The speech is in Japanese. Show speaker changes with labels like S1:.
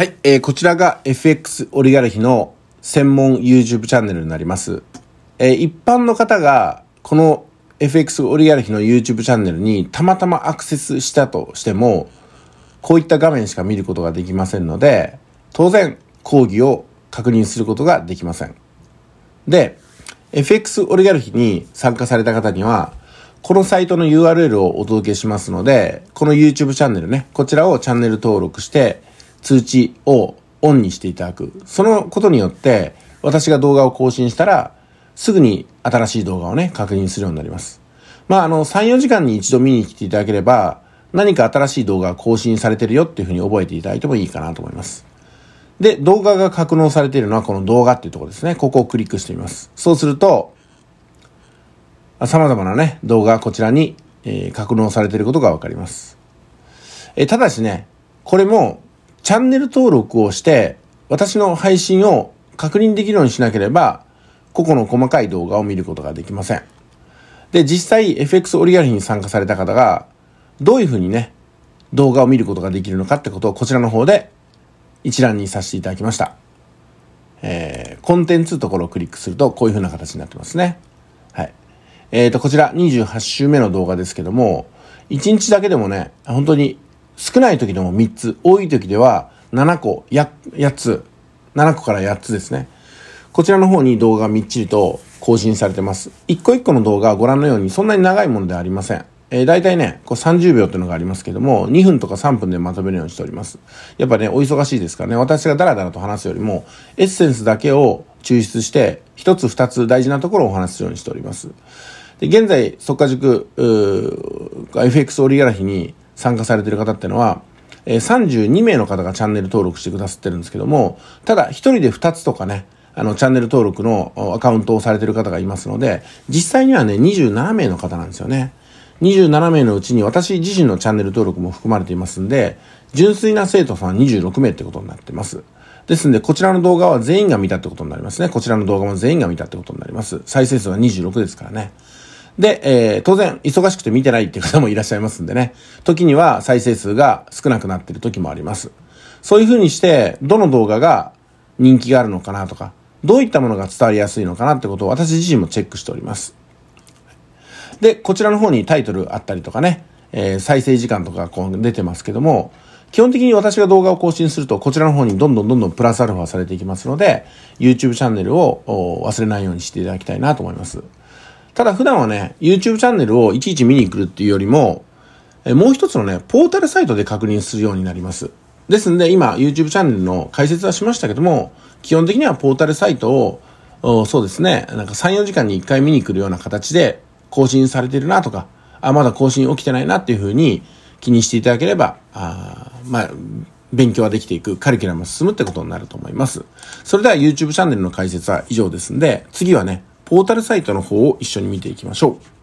S1: はい、えー、こちらが FX オリガルヒの専門 YouTube チャンネルになります。えー、一般の方がこの FX オリガルヒの YouTube チャンネルにたまたまアクセスしたとしても、こういった画面しか見ることができませんので、当然講義を確認することができません。で、FX オリガルヒに参加された方には、このサイトの URL をお届けしますので、この YouTube チャンネルね、こちらをチャンネル登録して、通知をオンにしていただく。そのことによって、私が動画を更新したら、すぐに新しい動画をね、確認するようになります。まあ、あの、3、4時間に一度見に来ていただければ、何か新しい動画が更新されてるよっていうふうに覚えていただいてもいいかなと思います。で、動画が格納されているのはこの動画っていうところですね。ここをクリックしてみます。そうすると、様々なね、動画がこちらに、えー、格納されていることがわかります。えー、ただしね、これもチャンネル登録をして、私の配信を確認できるようにしなければ、個々の細かい動画を見ることができません。で、実際 FX オリガルヒに参加された方が、どういうふうにね、動画を見ることができるのかってことをこちらの方で一覧にさせていただきました。えー、コンテンツところをクリックするとこういうふうな形になってますね。はい。えっ、ー、と、こちら28週目の動画ですけども、1日だけでもね、本当に少ない時でも3つ、多い時では7個、や、8つ、7個から8つですね。こちらの方に動画みっちりと更新されてます。一個一個の動画はご覧のようにそんなに長いものではありません。えー、大体ね、こう30秒っていうのがありますけども、2分とか3分でまとめるようにしております。やっぱね、お忙しいですからね、私がダラダラと話すよりも、エッセンスだけを抽出して、1つ2つ大事なところをお話しするようにしております。で、現在、っか塾、FX オリガラヒに参加されてる方ってのは、え32名の方がチャンネル登録してくださってるんですけども、ただ1人で2つとかね、あの、チャンネル登録のアカウントをされてる方がいますので、実際にはね、27名の方なんですよね。27名のうちに私自身のチャンネル登録も含まれていますんで、純粋な生徒さん26名ってことになってます。ですんで、こちらの動画は全員が見たってことになりますね。こちらの動画も全員が見たってことになります。再生数は26ですからね。で、えー、当然、忙しくて見てないっていう方もいらっしゃいますんでね。時には再生数が少なくなってる時もあります。そういう風にして、どの動画が人気があるのかなとか、どういったものが伝わりやすいのかなってことを私自身もチェックしております。で、こちらの方にタイトルあったりとかね、えー、再生時間とかこう出てますけども、基本的に私が動画を更新すると、こちらの方にどんどんどんどんプラスアルファされていきますので、YouTube チャンネルを忘れないようにしていただきたいなと思います。ただ普段はね、YouTube チャンネルをいちいち見に来るっていうよりも、えもう一つのね、ポータルサイトで確認するようになります。ですんで、今、YouTube チャンネルの解説はしましたけども、基本的にはポータルサイトを、そうですね、なんか3、4時間に1回見に来るような形で、更新されてるなとか、あ、まだ更新起きてないなっていうふうに気にしていただければ、あまあ、勉強はできていく、カリキュラムは進むってことになると思います。それでは YouTube チャンネルの解説は以上ですんで、次はね、ポータルサイトの方を一緒に見ていきましょう。